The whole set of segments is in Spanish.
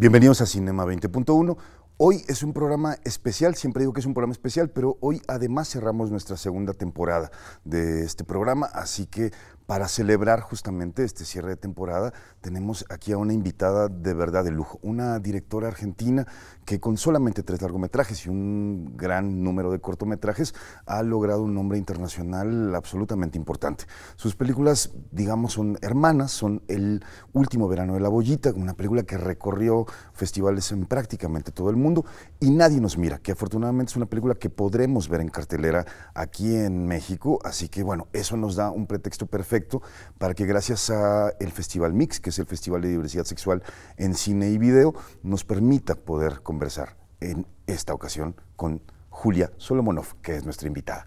Bienvenidos a Cinema 20.1. Hoy es un programa especial, siempre digo que es un programa especial, pero hoy además cerramos nuestra segunda temporada de este programa, así que para celebrar justamente este cierre de temporada, tenemos aquí a una invitada de verdad de lujo, una directora argentina que con solamente tres largometrajes y un gran número de cortometrajes ha logrado un nombre internacional absolutamente importante. Sus películas, digamos, son hermanas, son El último verano de la bollita, una película que recorrió festivales en prácticamente todo el mundo y Nadie nos mira, que afortunadamente es una película que podremos ver en cartelera aquí en México, así que bueno, eso nos da un pretexto perfecto para que gracias a el Festival Mix, que es el Festival de Diversidad Sexual en Cine y Video, nos permita poder conversar en esta ocasión con Julia Solomonov, que es nuestra invitada.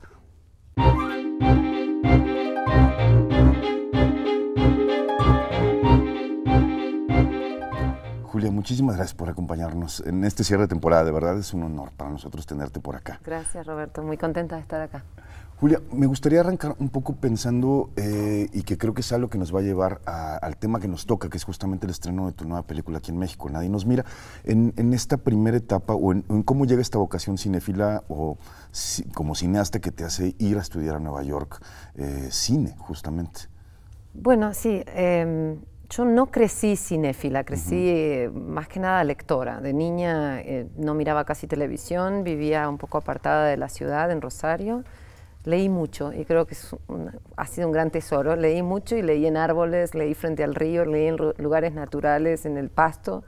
Julia, muchísimas gracias por acompañarnos en este cierre de temporada. De verdad es un honor para nosotros tenerte por acá. Gracias, Roberto. Muy contenta de estar acá. Julia, me gustaría arrancar un poco pensando, eh, y que creo que es algo que nos va a llevar al tema que nos toca, que es justamente el estreno de tu nueva película aquí en México, Nadie nos mira, en, esta primera etapa o en, cómo llega esta vocación cinéfila o como cineasta que te hace ir a estudiar a Nueva York eh, cine, justamente. Bueno, sí, em, yo no crecí cinéfila, crecí eh, más que nada lectora. De niña no miraba casi televisión, vivía un poco apartada de la ciudad, en Rosario leí mucho y creo que ha sido un gran tesoro. Leí mucho y leí en árboles, leí frente al río, leí en lugares naturales, en el pasto.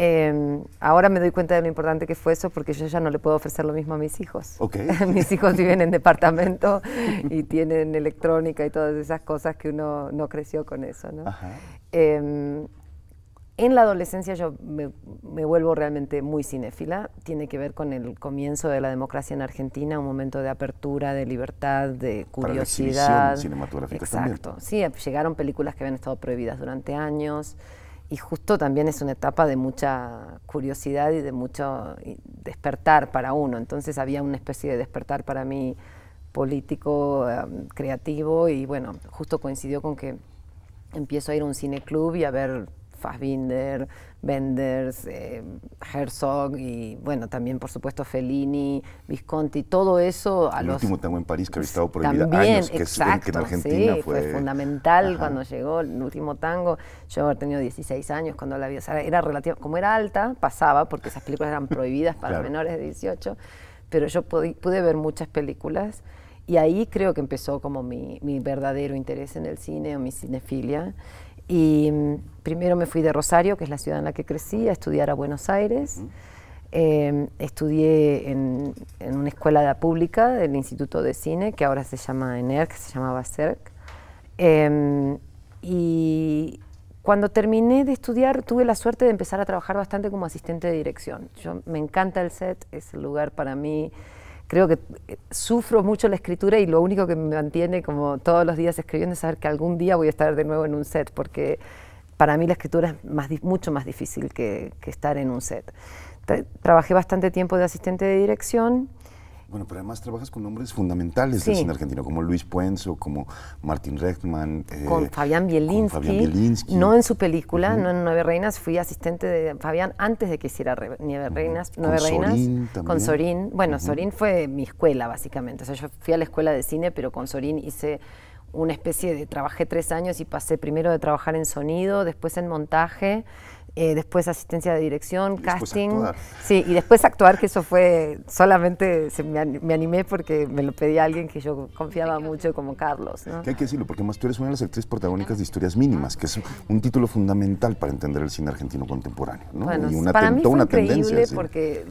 Em, ahora me doy cuenta de lo importante que fue eso porque yo ya no le puedo ofrecer lo mismo a mis hijos. mis hijos viven en departamento y tienen electrónica y todas esas cosas que uno no creció con eso. Em, en la adolescencia yo me, vuelvo realmente muy cinéfila, tiene que ver con el comienzo de la democracia en Argentina, un momento de apertura, de libertad, de curiosidad. Para cinematográfica Exacto, sí, eh, pues, llegaron películas que habían estado prohibidas durante años y justo también es una etapa de mucha curiosidad y de mucho despertar para uno, entonces había una especie de despertar para mí político, creativo y bueno, justo coincidió con que empiezo a ir a un cineclub y a ver Fassbinder, Benders, eh, Herzog y bueno, también por supuesto Fellini, Visconti, todo eso a El último tango en París que había estado por años, que, en Argentina sí, fue... fundamental cuando llegó el último tango. Yo haber tenido 16 años cuando la vi, o era relativa, como era alta, pasaba porque esas películas eran prohibidas para menores de 18, pero yo pude, ver muchas películas. Y ahí creo que empezó como mi verdadero interés en el cine o mi cinefilia. Y mm, primero me fui de Rosario, que es la ciudad en la que crecí, a estudiar a Buenos Aires. Em, estudié en, una escuela pública del Instituto de Cine, que ahora se llama ENERC, se llamaba CERC. Em, y cuando terminé de estudiar, tuve la suerte de empezar a trabajar bastante como asistente de dirección. Yo, me encanta el set, es el lugar para mí creo que eh, sufro mucho la escritura y lo único que me mantiene como todos los días escribiendo es saber que algún día voy a estar de nuevo en un set, porque para mí la escritura es más, mucho más difícil que, estar en un set. trabajé bastante tiempo de asistente de dirección bueno, pero además trabajas con nombres fundamentales de del cine argentino, como Luis Puenzo, como Martin Rechtman. Eh, con, Fabián Bielinski, No en su película, no en Nueve Reinas. Fui asistente de Fabián antes de que hiciera Nueve Reinas. Nueve con Reinas. Sorín también. Con Sorín. Bueno, Sorín fue mi escuela, básicamente. O sea, yo fui a la escuela de cine, pero con Sorín hice una especie de. Trabajé tres años y pasé primero de trabajar en sonido, después en montaje eh, después asistencia de dirección, casting. Sí, y después actuar, que eso fue solamente me, animé porque me lo pedí a alguien que yo confiaba mucho, como Carlos. Que hay que decirlo, porque más tú eres una de las actrices protagónicas de Historias Mínimas, que es un título fundamental para entender el cine argentino contemporáneo. y una para mí fue una increíble porque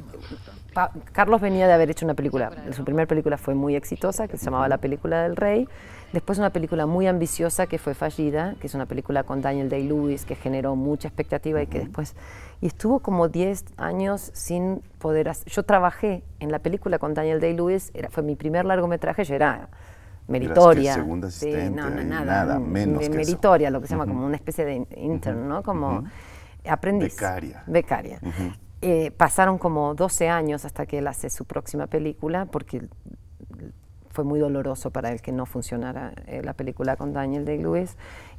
Carlos venía de haber hecho una película. Su primera película fue muy exitosa, que se llamaba La película del rey. Después una película muy ambiciosa que fue Fallida, que es una película con Daniel Day-Lewis que generó mucha expectativa y que después... Y estuvo como 10 años sin poder... Hacer. Yo trabajé en la película con Daniel Day-Lewis, fue mi primer largometraje, yo era meritoria. segunda asistente, sí, no, nada, mm, menos que meritoria, lo que se llama como una especie de intern, ¿no? Como aprendiz. Becaria. Becaria. Eh, pasaron como 12 años hasta que él hace su próxima película, porque fue muy doloroso para él que no funcionara eh, la película con Daniel de lewis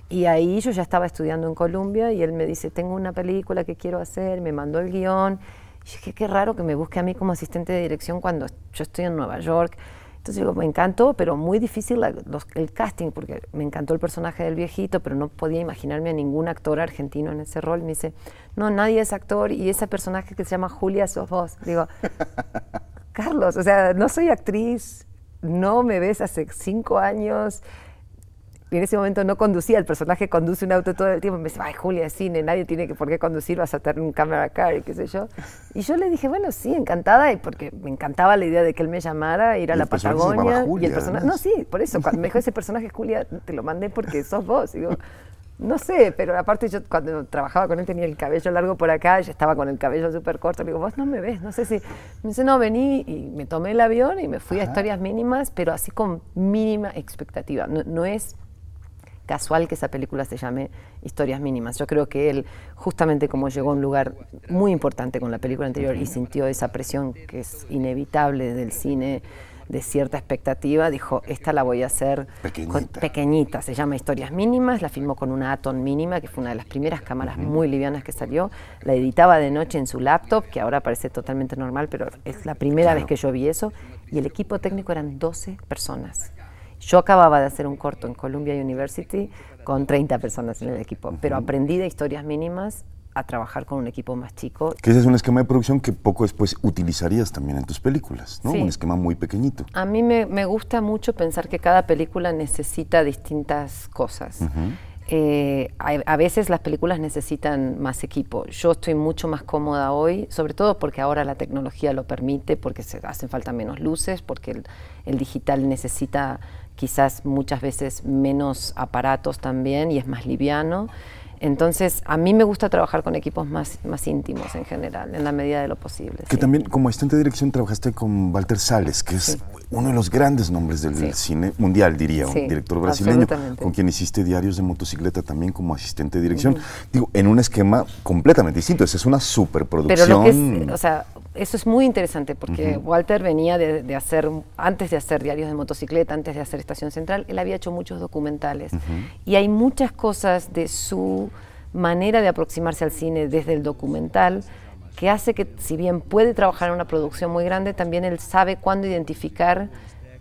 Y ahí yo ya estaba estudiando en Colombia y él me dice, tengo una película que quiero hacer, me mandó el guión. Y dije, qué raro que me busque a mí como asistente de dirección cuando yo estoy en Nueva York. Entonces digo, me encantó, pero muy difícil el casting, porque me encantó el personaje del viejito, pero no podía imaginarme a ningún actor argentino en ese rol. Me dice, no, nadie es actor y ese personaje que se llama Julia sos vos. Digo, Carlos, o sea, no soy actriz, no me ves hace cinco años. Y en ese momento no conducía, el personaje conduce un auto todo el tiempo. Me dice, ay, Julia, de cine, nadie tiene que por qué conducir, vas a tener un camera car y qué sé yo. Y yo le dije, bueno, sí, encantada, y porque me encantaba la idea de que él me llamara, ir a la Patagonia. y el ¿no? sí, por eso, cuando me dijo ese personaje, Julia, te lo mandé porque sos vos. digo, no sé, pero aparte yo cuando trabajaba con él tenía el cabello largo por acá, yo estaba con el cabello súper corto, le digo, vos no me ves, no sé si... Me dice, no, vení y me tomé el avión y me fui a historias mínimas, pero así con mínima expectativa. No, no, es casual que esa película se llame Historias mínimas. Yo creo que él, justamente como llegó a un lugar muy importante con la película anterior y sintió esa presión que es inevitable del cine de cierta expectativa, dijo, esta la voy a hacer pequeñita. Se llama Historias Mínimas, la filmó con una Atom mínima, que fue una de las primeras cámaras muy livianas que salió. La editaba de noche en su laptop, que ahora parece totalmente normal, pero es la primera vez que yo vi eso. Y el equipo técnico eran 12 personas. Yo acababa de hacer un corto en Columbia University con 30 personas en el equipo, pero aprendí de historias mínimas a trabajar con un equipo más chico. Que ese es un esquema de producción que poco después utilizarías también en tus películas, ¿no? Un esquema muy pequeñito. A mí me, gusta mucho pensar que cada película necesita distintas cosas. Eh, a, veces las películas necesitan más equipo. Yo estoy mucho más cómoda hoy, sobre todo porque ahora la tecnología lo permite, porque se hacen falta menos luces, porque el digital necesita quizás muchas veces menos aparatos también y es más liviano. Entonces, a mí me gusta trabajar con equipos más, más íntimos en general, en la medida de lo posible. Que también como asistente de dirección trabajaste con Walter Sales, que es uno de los grandes nombres del cine mundial, diría, un director brasileño, con quien hiciste diarios de motocicleta también como asistente de dirección. Digo, en un esquema completamente distinto, esa es una superproducción. Pero o sea, eso es muy interesante porque Walter venía de, hacer, antes de hacer diarios de motocicleta, antes de hacer Estación Central, él había hecho muchos documentales y hay muchas cosas de su manera de aproximarse al cine desde el documental que hace que, si bien puede trabajar en una producción muy grande, también él sabe cuándo identificar,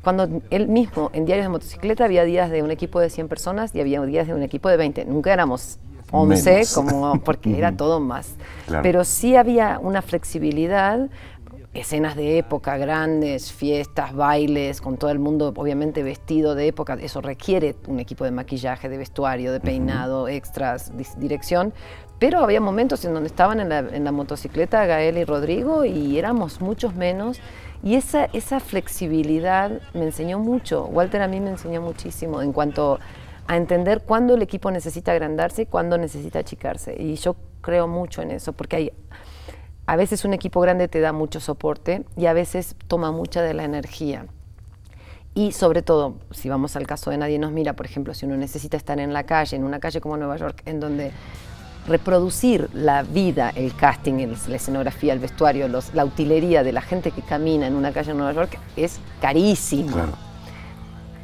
cuando él mismo en Diarios de Motocicleta había días de un equipo de 100 personas y había días de un equipo de 20. Nunca éramos 11, como, porque era todo más. Pero sí había una flexibilidad escenas de época grandes, fiestas, bailes, con todo el mundo obviamente vestido de época. Eso requiere un equipo de maquillaje, de vestuario, de peinado, extras, dirección. Pero había momentos en donde estaban en la, en la, motocicleta Gael y Rodrigo y éramos muchos menos. Y esa, esa flexibilidad me enseñó mucho. Walter a mí me enseñó muchísimo en cuanto a entender cuándo el equipo necesita agrandarse y cuándo necesita achicarse. Y yo creo mucho en eso, porque hay a veces un equipo grande te da mucho soporte y a veces toma mucha de la energía. Y sobre todo, si vamos al caso de Nadie nos mira, por ejemplo, si uno necesita estar en la calle, en una calle como Nueva York, en donde reproducir la vida, el casting, la escenografía, el vestuario, la utilería de la gente que camina en una calle de Nueva York es carísimo.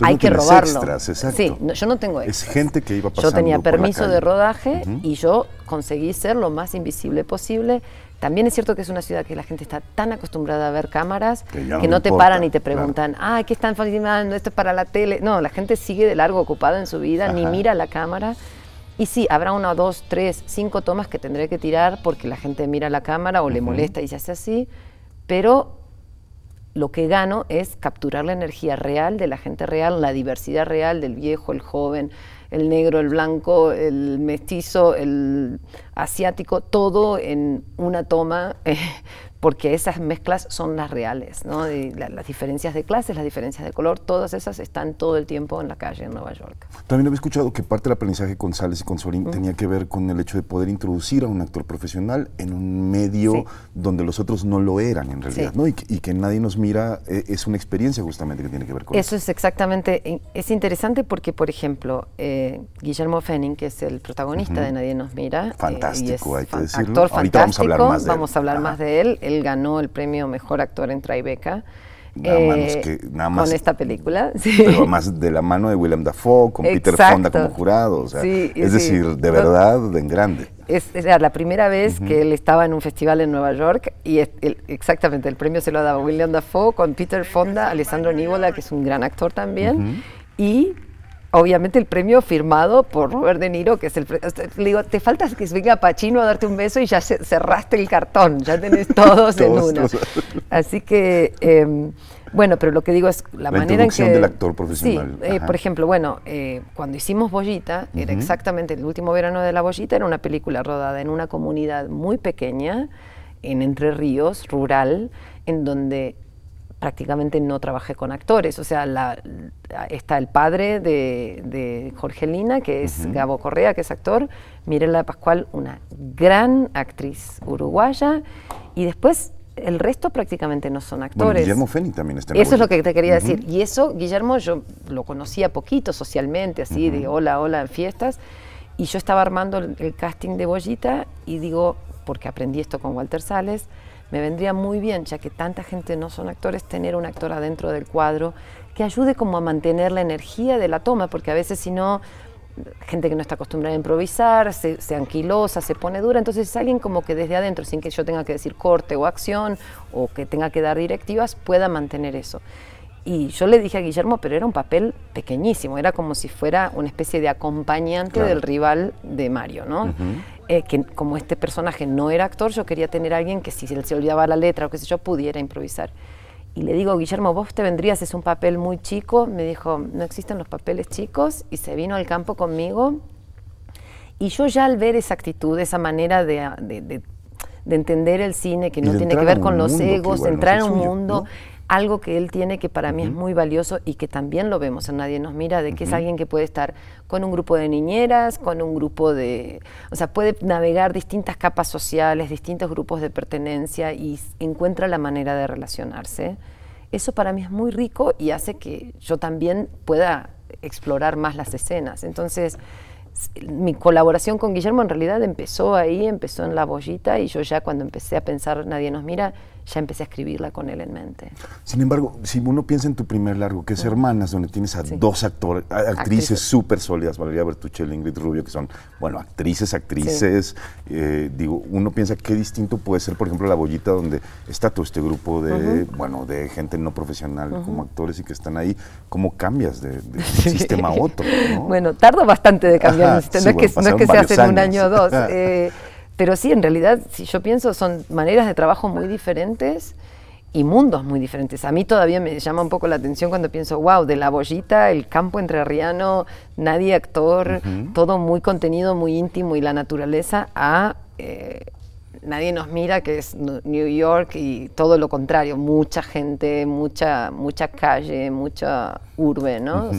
Hay que robarlo. exacto. Sí, yo no tengo eso Es gente que iba pasando. Yo tenía permiso de rodaje y yo conseguí ser lo más invisible posible también es cierto que es una ciudad que la gente está tan acostumbrada a ver cámaras que, no, te paran y te preguntan, ah, ¿qué están filmando? Esto es para la tele. No, la gente sigue de largo ocupada en su vida, ni mira la cámara. Y sí, habrá una, dos, tres, cinco tomas que tendré que tirar porque la gente mira la cámara o le molesta y se hace así, pero lo que gano es capturar la energía real de la gente real, la diversidad real del viejo, el joven, el negro, el blanco, el mestizo, el asiático, todo en una toma, eh, porque esas mezclas son las reales, ¿no? las diferencias de clases, las diferencias de color, todas esas están todo el tiempo en la calle en Nueva York. También había escuchado que parte del aprendizaje con Sales y con Sorín tenía que ver con el hecho de poder introducir a un actor profesional en un medio donde los otros no lo eran en realidad, Y, que nadie nos mira, eh, es una experiencia justamente que tiene que ver con eso. Eso es exactamente, eh, es interesante porque, por ejemplo, eh, Guillermo Fenning, que es el protagonista de Nadie nos mira, fantástico, hay que decirlo. Actor fantástico, vamos a hablar más de a hablar más de él ganó el premio Mejor Actor en Tribeca. Eh, con esta película. Sí. más de la mano de William Dafoe, con Peter Fonda como jurado. es decir, de verdad, en grande. Es, la primera vez que él estaba en un festival en Nueva York y exactamente el premio se lo ha dado William Dafoe con Peter Fonda, Alessandro Nivola, que es un gran actor también, y obviamente el premio firmado por Robert De Niro, que es el... Le digo, te falta que venga Pachino a darte un beso y ya cerraste el cartón, ya tenés todos, en uno. Así que, em, bueno, pero lo que digo es la, manera en que... del actor profesional. Sí, eh, por ejemplo, bueno, eh, cuando hicimos Bollita, era exactamente el último verano de la Bollita, era una película rodada en una comunidad muy pequeña, en Entre Ríos, rural, en donde prácticamente no trabajé con actores. O sea, está el padre de, de Jorgelina, que es Gabo Correa, que es actor, Mirela Pascual, una gran actriz uruguaya, y después el resto prácticamente no son actores. Guillermo Feni también está en Eso es lo que te quería decir. Y eso, Guillermo, yo lo conocía poquito socialmente, así, de hola, hola, en fiestas. Y yo estaba armando el, casting de Bollita y digo, porque aprendí esto con Walter Sales, me vendría muy bien, ya que tanta gente no son actores, tener un actor adentro del cuadro que ayude como a mantener la energía de la toma, porque a veces si no, gente que no está acostumbrada a improvisar, se, anquilosa, se pone dura, entonces alguien como que desde adentro, sin que yo tenga que decir corte o acción, o que tenga que dar directivas, pueda mantener eso. Y yo le dije a Guillermo, pero era un papel pequeñísimo, era como si fuera una especie de acompañante del rival de Mario, ¿no? Eh, que como este personaje no era actor, yo quería tener alguien que si se, olvidaba la letra o que sé yo, pudiera improvisar. Y le digo, Guillermo, vos te vendrías, es un papel muy chico. Me dijo, no existen los papeles chicos. Y se vino al campo conmigo. Y yo ya al ver esa actitud, esa manera de, entender el cine, que no tiene que ver con los egos, entrar en un mundo algo que él tiene que para mí es muy valioso y que también lo vemos en Nadie nos mira, de que es alguien que puede estar con un grupo de niñeras, con un grupo de... O sea, puede navegar distintas capas sociales, distintos grupos de pertenencia y encuentra la manera de relacionarse. Eso para mí es muy rico y hace que yo también pueda explorar más las escenas. Entonces, mi colaboración con Guillermo en realidad empezó ahí, empezó en La Bollita y yo ya cuando empecé a pensar Nadie nos mira, ya empecé a escribirla con él en mente. Sin embargo, si uno piensa en tu primer largo, que es Hermanas, donde tienes a dos actores actrices súper sólidas, Valeria Bertuchel, y Ingrid Rubio, que son, bueno, actrices, actrices. Eh, digo, uno piensa qué distinto puede ser, por ejemplo, La Bollita, donde está todo este grupo de, bueno, de gente no profesional como actores y que están ahí. ¿Cómo cambias de, un sistema a otro? Bueno, tardo bastante de cambiar. sistema, no, es que, no, se hace en un año o dos. Pero sí, en realidad, si yo pienso, son maneras de trabajo muy diferentes y mundos muy diferentes. A mí todavía me llama un poco la atención cuando pienso, wow, de la bollita, el campo entrerriano, nadie actor, todo muy contenido, muy íntimo y la naturaleza a... Eh, nadie nos mira, que es New York y todo lo contrario, mucha gente, mucha, mucha calle, mucha urbe, ¿no?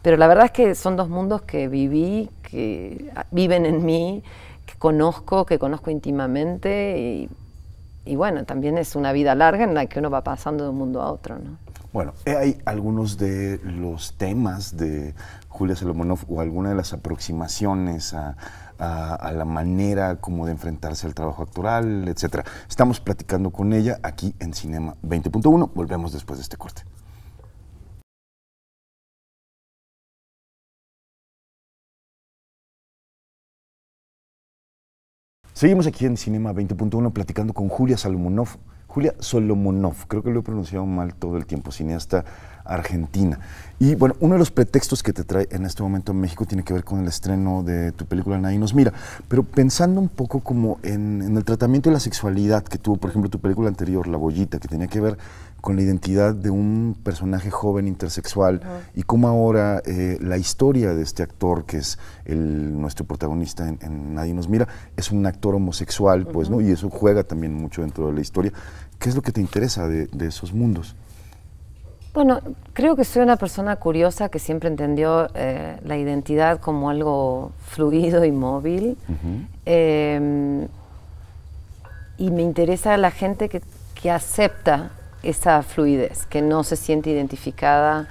pero la verdad es que son dos mundos que viví, que viven en mí conozco, que conozco íntimamente y, bueno, también es una vida larga en la que uno va pasando de un mundo a otro, ¿no? Bueno, eh, hay algunos de los temas de Julia Salomonov o alguna de las aproximaciones a, a, la manera como de enfrentarse al trabajo actoral, etc. Estamos platicando con ella aquí en Cinema 20.1. Volvemos después de este corte. Seguimos aquí en Cinema 20.1 platicando con Julia Solomonov. Julia Solomonov, creo que lo he pronunciado mal todo el tiempo, cineasta argentina. Y bueno, uno de los pretextos que te trae en este momento en México tiene que ver con el estreno de tu película Nainos. mira, pero pensando un poco como en, en el tratamiento de la sexualidad que tuvo, por ejemplo, tu película anterior, La Bollita, que tenía que ver con la identidad de un personaje joven intersexual y cómo ahora eh, la historia de este actor, que es el, nuestro protagonista en, Nadie nos mira, es un actor homosexual, pues, ¿no? Y eso juega también mucho dentro de la historia. ¿Qué es lo que te interesa de, esos mundos? Bueno, creo que soy una persona curiosa que siempre entendió eh, la identidad como algo fluido y móvil. Em, y me interesa la gente que, que acepta esa fluidez, que no se siente identificada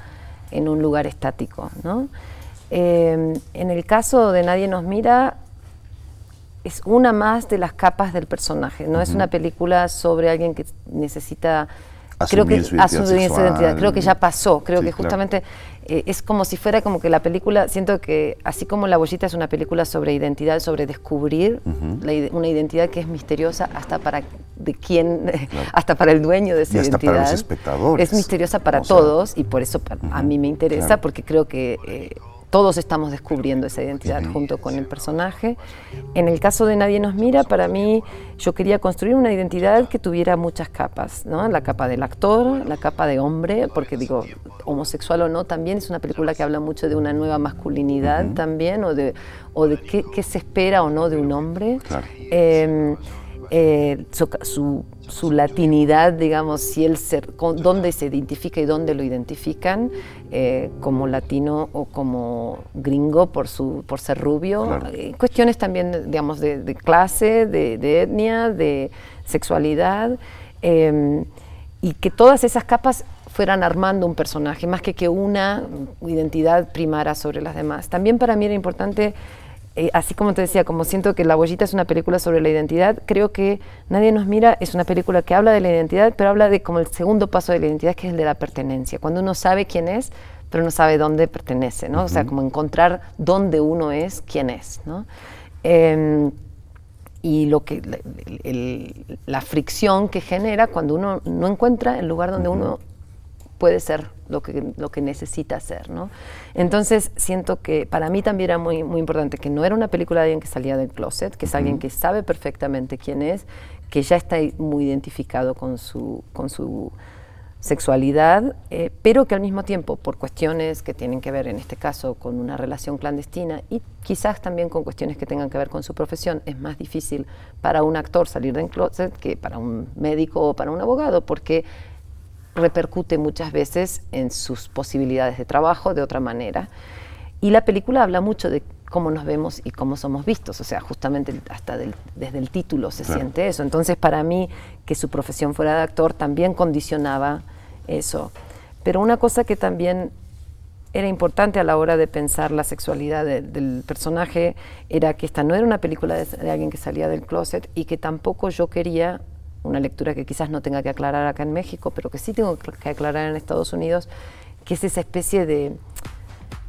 en un lugar estático. Em, en el caso de Nadie nos mira, es una más de las capas del personaje, no es una película sobre alguien que necesita creo que, su identidad, su identidad. Creo que ya pasó. Creo que justamente eh, es como si fuera como que la película, siento que así como La Bollita es una película sobre identidad, sobre descubrir una identidad que es misteriosa hasta para de quién, hasta para el dueño de esa identidad. Hasta para los espectadores. Es misteriosa para todos y por eso a mí me interesa porque creo que... Eh, todos estamos descubriendo esa identidad junto con el personaje. En el caso de Nadie nos mira, para mí yo quería construir una identidad que tuviera muchas capas, ¿no? La capa del actor, la capa de hombre, porque digo, homosexual o no, también es una película que habla mucho de una nueva masculinidad también, o de, o de qué, se espera o no de un hombre. Em, eh, su su latinidad, digamos, si el ser, dónde se identifica y dónde lo identifican eh, como latino o como gringo por, su, por ser rubio. Eh, cuestiones también, digamos, de, clase, de, etnia, de sexualidad, em, y que todas esas capas fueran armando un personaje, más que que una identidad primara sobre las demás. También para mí era importante eh, así como te decía, como siento que La Huellita es una película sobre la identidad, creo que Nadie nos mira es una película que habla de la identidad, pero habla de como el segundo paso de la identidad, que es el de la pertenencia. Cuando uno sabe quién es, pero no sabe dónde pertenece, ¿no? O sea, como encontrar dónde uno es, quién es, em, y lo que la, fricción que genera cuando uno no encuentra el lugar donde uno puede ser lo que, lo que necesita ser, ¿no? Entonces, siento que para mí también era muy, muy importante que no era una película de alguien que salía del closet, que es alguien que sabe perfectamente quién es, que ya está muy identificado con su, con su sexualidad, eh, pero que al mismo tiempo, por cuestiones que tienen que ver en este caso con una relación clandestina y quizás también con cuestiones que tengan que ver con su profesión, es más difícil para un actor salir del closet que para un médico o para un abogado, porque repercute muchas veces en sus posibilidades de trabajo de otra manera. Y la película habla mucho de cómo nos vemos y cómo somos vistos, o sea, justamente hasta desde el título se siente eso. Entonces, para mí, que su profesión fuera de actor también condicionaba eso. Pero una cosa que también era importante a la hora de pensar la sexualidad del personaje era que esta no era una película de alguien que salía del closet y que tampoco yo quería una lectura que quizás no tenga que aclarar acá en México, pero que sí tengo que aclarar en Estados Unidos, que es esa especie de...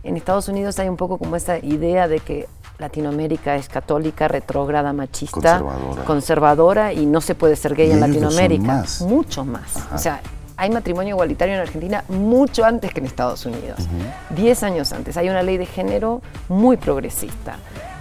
En Estados Unidos hay un poco como esa idea de que Latinoamérica es católica, retrógrada, machista, conservadora, y no se puede ser gay en Latinoamérica. mucho más. O sea, hay matrimonio igualitario en Argentina mucho antes que en Estados Unidos, 10 Diez años antes. Hay una ley de género muy progresista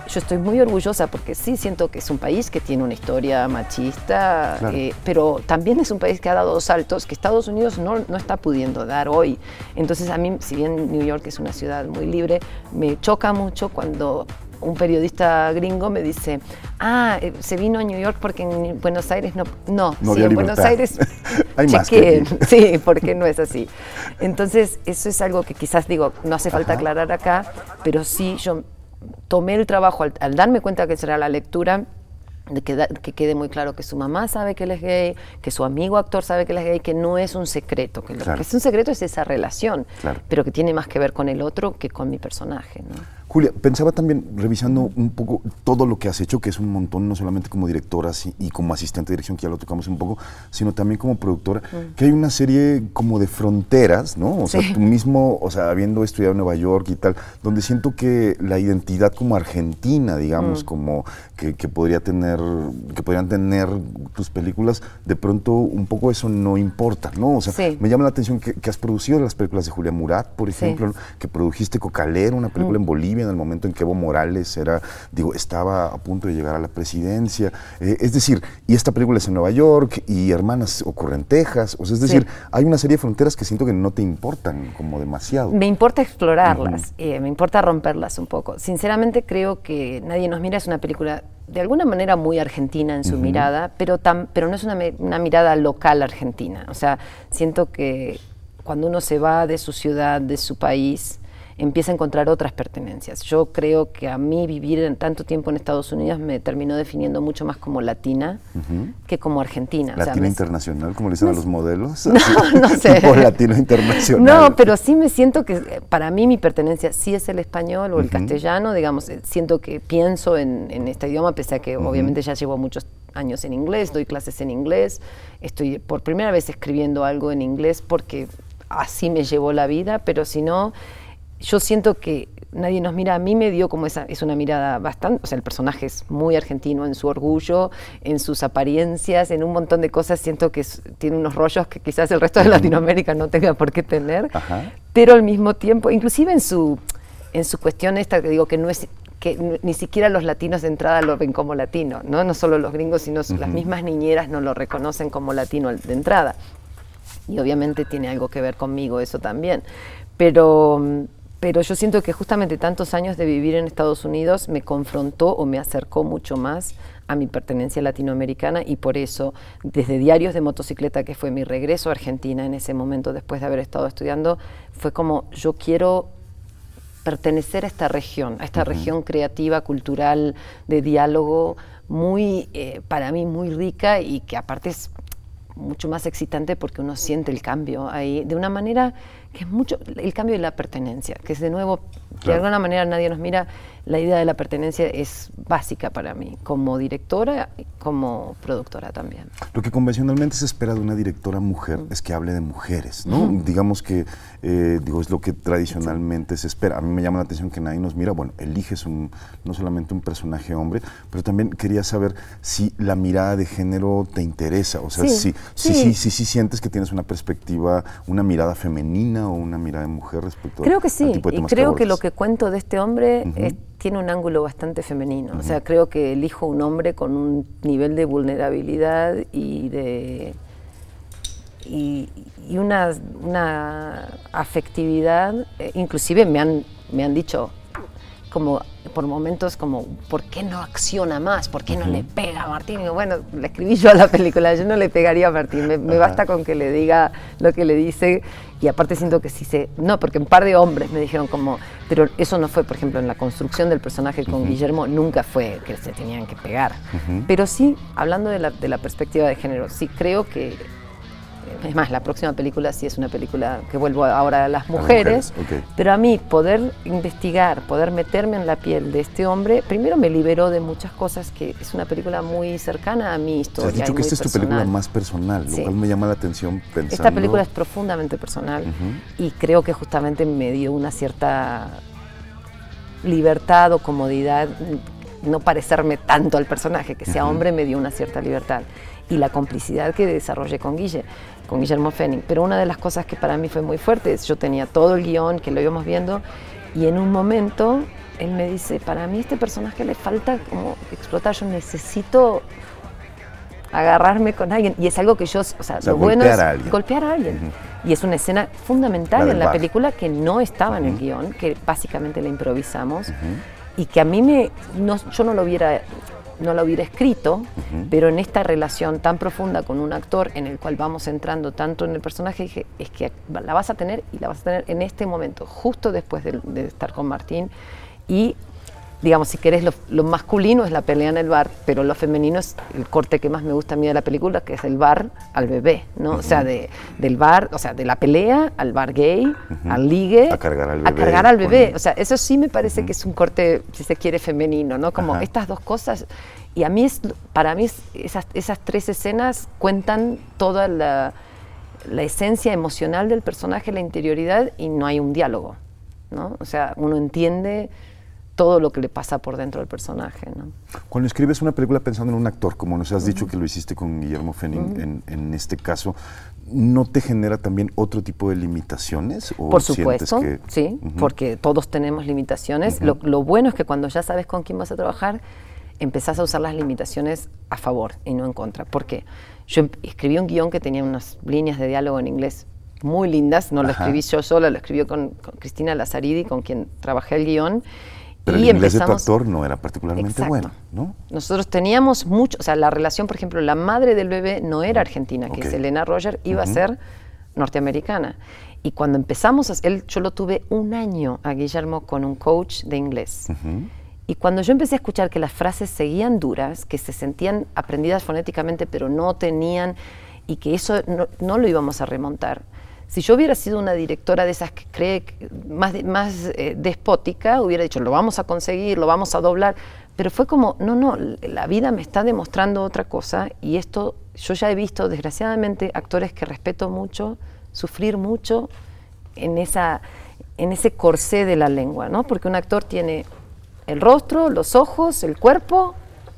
yo estoy muy orgullosa porque sí siento que es un país que tiene una historia machista, eh, pero también es un país que ha dado saltos que Estados Unidos no, no, está pudiendo dar hoy. Entonces a mí, si bien New York es una ciudad muy libre, me choca mucho cuando un periodista gringo me dice, ah, eh, se vino a New York porque en Buenos Aires no... No, sí, en Buenos Aires Hay más que sí, porque no es así. Entonces, eso es algo que quizás digo, no hace falta aclarar acá, pero sí yo tomé el trabajo, al, darme cuenta que será la lectura, de que, quede muy claro que su mamá sabe que él es gay, que su amigo actor sabe que él es gay, que no es un secreto, que lo que es un secreto es esa relación, pero que tiene más que ver con el otro que con mi personaje. Julia, pensaba también, revisando un poco todo lo que has hecho, que es un montón, no solamente como directora y como asistente de dirección, que ya lo tocamos un poco, sino también como productora, mm. que hay una serie como de fronteras, ¿no? O sea, tú mismo, o sea, habiendo estudiado en Nueva York y tal, donde siento que la identidad como argentina, digamos, mm. como que, podría tener, que podrían tener tus películas, de pronto un poco eso no importa, ¿no? O sea, me llama la atención que, has producido las películas de Julia Murat, por ejemplo, que produjiste Cocalero, una película mm. en Bolivia, en el momento en que Evo Morales era, digo, estaba a punto de llegar a la presidencia. Eh, es decir, y esta película es en Nueva York y Hermanas ocurre en Texas. O sea, es decir, hay una serie de fronteras que siento que no te importan como demasiado. Me importa explorarlas, eh, me importa romperlas un poco. Sinceramente creo que Nadie nos mira es una película de alguna manera muy argentina en su mirada, pero, pero no es una, una mirada local argentina. O sea, siento que cuando uno se va de su ciudad, de su país, empieza a encontrar otras pertenencias. Yo creo que a mí vivir en tanto tiempo en Estados Unidos me terminó definiendo mucho más como latina que como argentina. ¿Latina internacional, como le dicen los modelos? No, sé. ¿O latino internacional. No, pero sí me siento que eh, para mí mi pertenencia sí es el español o el castellano, digamos, eh, siento que pienso en, este idioma, pese a que obviamente ya llevo muchos años en inglés, doy clases en inglés, estoy por primera vez escribiendo algo en inglés porque así me llevó la vida, pero si no, yo siento que nadie nos mira a mí me dio como esa es una mirada bastante o sea el personaje es muy argentino en su orgullo en sus apariencias en un montón de cosas siento que tiene unos rollos que quizás el resto de Latinoamérica no tenga por qué tener pero al mismo tiempo inclusive en su en su cuestión esta que digo que no es que ni siquiera los latinos de entrada lo ven como latino no no solo los gringos sino las mismas niñeras no lo reconocen como latino de entrada y obviamente tiene algo que ver conmigo eso también pero mm, pero yo siento que justamente tantos años de vivir en Estados Unidos me confrontó o me acercó mucho más a mi pertenencia latinoamericana y por eso desde Diarios de Motocicleta, que fue mi regreso a Argentina en ese momento después de haber estado estudiando, fue como yo quiero pertenecer a esta región, a esta región creativa, cultural, de diálogo, muy, eh, para mí, muy rica y que aparte es mucho más excitante porque uno siente el cambio ahí, de una manera es mucho el cambio de la pertenencia, que es de nuevo de alguna manera nadie nos mira. La idea de la pertenencia es básica para mí, como directora, como productora también. Lo que convencionalmente se espera de una directora mujer es que hable de mujeres, ¿no? Digamos que, eh, digo, es lo que tradicionalmente se espera. A mí me llama la atención que nadie nos mira. Bueno, eliges un, no solamente un personaje hombre, pero también quería saber si la mirada de género te interesa. O sea, si, Si, si, sientes que tienes una perspectiva, una mirada femenina o una mirada de mujer respecto creo que sí. tipo de temas creo lo que cuento de este hombre eh, tiene un ángulo bastante femenino. O sea, creo que elijo un hombre con un nivel de vulnerabilidad y de y, una, una, afectividad. Eh, inclusive me han, me han dicho, como por momentos como, ¿por qué no acciona más? ¿Por qué no le pega a Martín? bueno, le escribí yo a la película, yo no le pegaría a Martín, me, basta con que le diga lo que le dice y aparte siento que sí se... No, porque un par de hombres me dijeron como, pero eso no fue, por ejemplo, en la construcción del personaje con Guillermo, nunca fue que se tenían que pegar. Pero sí, hablando de la, de la perspectiva de género, sí creo que es más, la próxima película sí es una película que vuelvo ahora a las mujeres. Pero a mí poder investigar, poder meterme en la piel de este hombre, primero me liberó de muchas cosas que es una película muy cercana a mi historia. has dicho que esta es tu película más personal, lo cual me llama la atención pensando... Esta película es profundamente personal y creo que justamente me dio una cierta libertad o comodidad no parecerme tanto al personaje, que sea hombre me dio una cierta libertad y la complicidad que desarrollé con Guille con Guillermo Fenning. Pero una de las cosas que para mí fue muy fuerte es yo tenía todo el guión que lo íbamos viendo y en un momento él me dice, para mí este personaje le falta como explotar, yo necesito agarrarme con alguien. Y es algo que yo, o sea, lo bueno es golpear a alguien. Y es una escena fundamental en la película que no estaba en el guión, que básicamente la improvisamos. Y que a mí me, yo no lo hubiera no la hubiera escrito, pero en esta relación tan profunda con un actor en el cual vamos entrando tanto en el personaje, dije, es que la vas a tener y la vas a tener en este momento, justo después de, estar con Martín. Y digamos, si querés, lo, masculino es la pelea en el bar, pero lo femenino es el corte que más me gusta a mí de la película, que es el bar al bebé, ¿no? O sea, de, del bar, o sea, de la pelea al bar gay, al ligue, a cargar al bebé. A cargar al bebé. O sea, eso sí me parece que es un corte, si se quiere, femenino, ¿no? Como estas dos cosas. Y a mí, es, para mí, esas, tres escenas cuentan toda la, la esencia emocional del personaje, la interioridad, y no hay un diálogo, ¿no? O sea, uno entiende todo lo que le pasa por dentro del personaje. Cuando escribes una película pensando en un actor, como nos has dicho que lo hiciste con Guillermo Fenning en, este caso, ¿no te genera también otro tipo de limitaciones? por supuesto, sí, porque todos tenemos limitaciones. Lo, bueno es que cuando ya sabes con quién vas a trabajar, empezás a usar las limitaciones a favor y no en contra. Porque Yo escribí un guión que tenía unas líneas de diálogo en inglés muy lindas, no lo escribí yo sola, lo escribió con, con Cristina Lazaridi, con quien trabajé el guión. Pero y el inglés de tu actor no era particularmente bueno, ¿no? Nosotros teníamos mucho, o sea, la relación, por ejemplo, la madre del bebé no era argentina, que es Elena Roger, iba a ser norteamericana. Y cuando empezamos, él, yo lo tuve un año a Guillermo con un coach de inglés. Y cuando yo empecé a escuchar que las frases seguían duras, que se sentían aprendidas fonéticamente, pero no tenían, y que eso no lo íbamos a remontar, si yo hubiera sido una directora de esas que cree más, más eh, despótica, hubiera dicho, lo vamos a conseguir, lo vamos a doblar, pero fue como, no, no, la vida me está demostrando otra cosa y esto, yo ya he visto, desgraciadamente, actores que respeto mucho, sufrir mucho en, ese corsé de la lengua, ¿no? Porque un actor tiene el rostro, los ojos, el cuerpo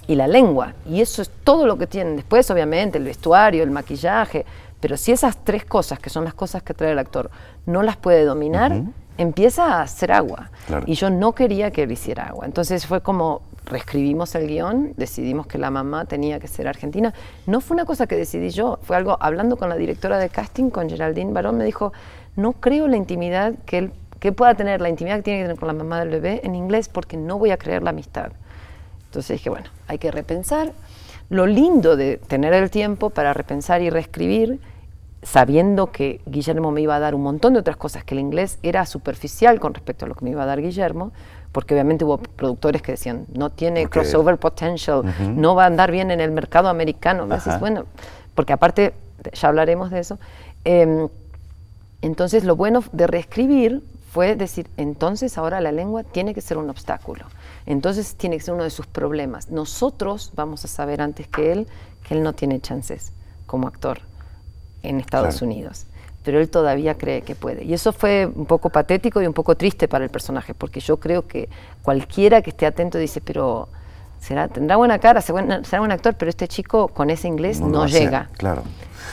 y la lengua, y eso es todo lo que tienen. Después, obviamente, el vestuario, el maquillaje, pero si esas tres cosas, que son las cosas que trae el actor, no las puede dominar, empieza a hacer agua. Y yo no quería que él hiciera agua. Entonces fue como reescribimos el guión, decidimos que la mamá tenía que ser argentina. No fue una cosa que decidí yo, fue algo, hablando con la directora de casting, con Geraldine Barón, me dijo, no creo la intimidad que él que pueda tener, la intimidad que tiene que tener con la mamá del bebé en inglés, porque no voy a creer la amistad. Entonces dije, bueno, hay que repensar. Lo lindo de tener el tiempo para repensar y reescribir, sabiendo que Guillermo me iba a dar un montón de otras cosas, que el inglés era superficial con respecto a lo que me iba a dar Guillermo, porque obviamente hubo productores que decían, no tiene crossover potential, no va a andar bien en el mercado americano. entonces bueno, porque aparte, ya hablaremos de eso. Em, entonces, lo bueno de reescribir fue decir, entonces ahora la lengua tiene que ser un obstáculo. Entonces tiene que ser uno de sus problemas. Nosotros vamos a saber antes que él que él no tiene chances como actor en Estados Unidos pero él todavía cree que puede. Y eso fue un poco patético y un poco triste para el personaje, porque yo creo que cualquiera que esté atento dice, pero será, tendrá buena cara, será, buen, un actor, pero este chico con ese inglés no, llega. claro.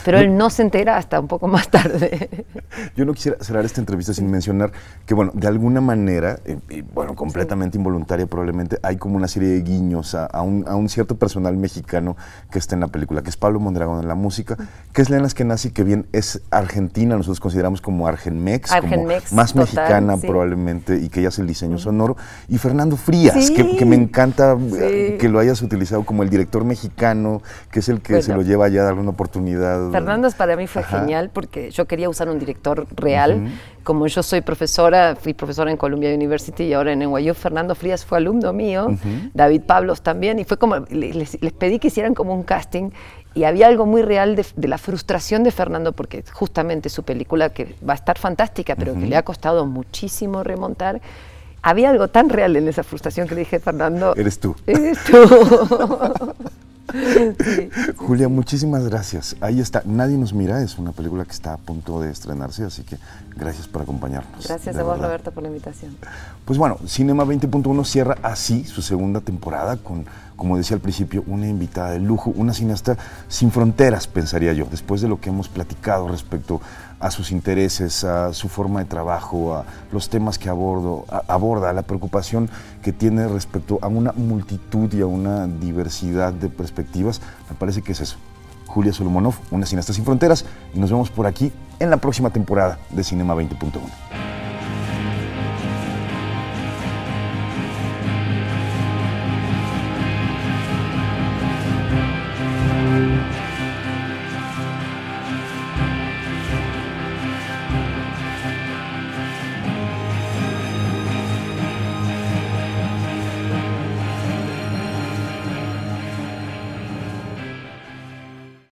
Pero él no se entera hasta un poco más tarde. Yo no quisiera cerrar esta entrevista sin mencionar que, bueno, de alguna manera, y, eh, eh, bueno, completamente involuntaria probablemente, hay como una serie de guiños a, un, a, un, cierto personal mexicano que está en la película, que es Pablo Mondragón en la música, que es Lena Eskenazi, que bien es argentina, nosotros consideramos como Argenmex, Mex, más mexicana probablemente, y que ella hace el diseño sonoro, y Fernando Frías, que, me encanta eh, que lo hayas utilizado como el director mexicano, que es el que se lo lleva allá a dar una oportunidad Fernando. para mí fue genial porque yo quería usar un director real. Como yo soy profesora, fui profesora en Columbia University y ahora en NYU, Fernando Frías fue alumno mío, David Pablos también, y fue como, les, pedí que hicieran como un casting y había algo muy real de, la frustración de Fernando, porque justamente su película, que va a estar fantástica, pero que le ha costado muchísimo remontar, había algo tan real en esa frustración que le dije, Fernando... Eres tú. Eres tú. Julia, muchísimas gracias. Ahí está. Nadie nos mira. Es una película que está a punto de estrenarse, así que gracias por acompañarnos. Gracias a vos, Roberto, por la invitación. Pues bueno, Cinema 20.1 cierra así su segunda temporada con como decía al principio, una invitada de lujo, una cineasta sin fronteras, pensaría yo, después de lo que hemos platicado respecto a sus intereses, a su forma de trabajo, a los temas que abordo, aborda, a la preocupación que tiene respecto a una multitud y a una diversidad de perspectivas, me parece que es eso. Julia Solomonov, una cineasta sin fronteras, y nos vemos por aquí en la próxima temporada de Cinema 20.1.